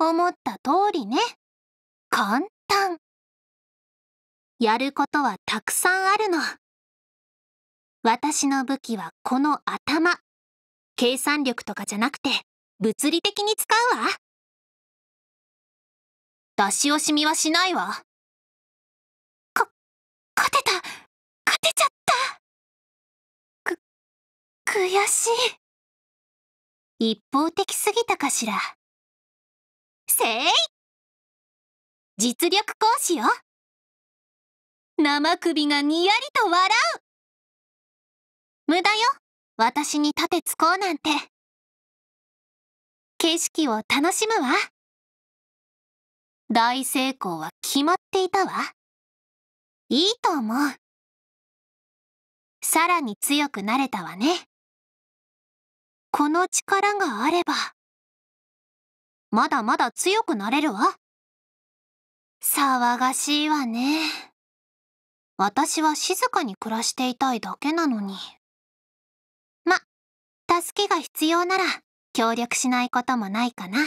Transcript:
思った通りね。簡単。やることはたくさんあるの。私の武器はこの頭。計算力とかじゃなくて、物理的に使うわ。出し惜しみはしないわ。か、勝てた勝てちゃったく、悔しい。一方的すぎたかしら。せい実力行使よ生首がにやりと笑う無駄よ私に盾つこうなんて景色を楽しむわ大成功は決まっていたわいいと思うさらに強くなれたわねこの力があれば。まだまだ強くなれるわ。騒がしいわね。私は静かに暮らしていたいだけなのに。ま、助けが必要なら協力しないこともないかな。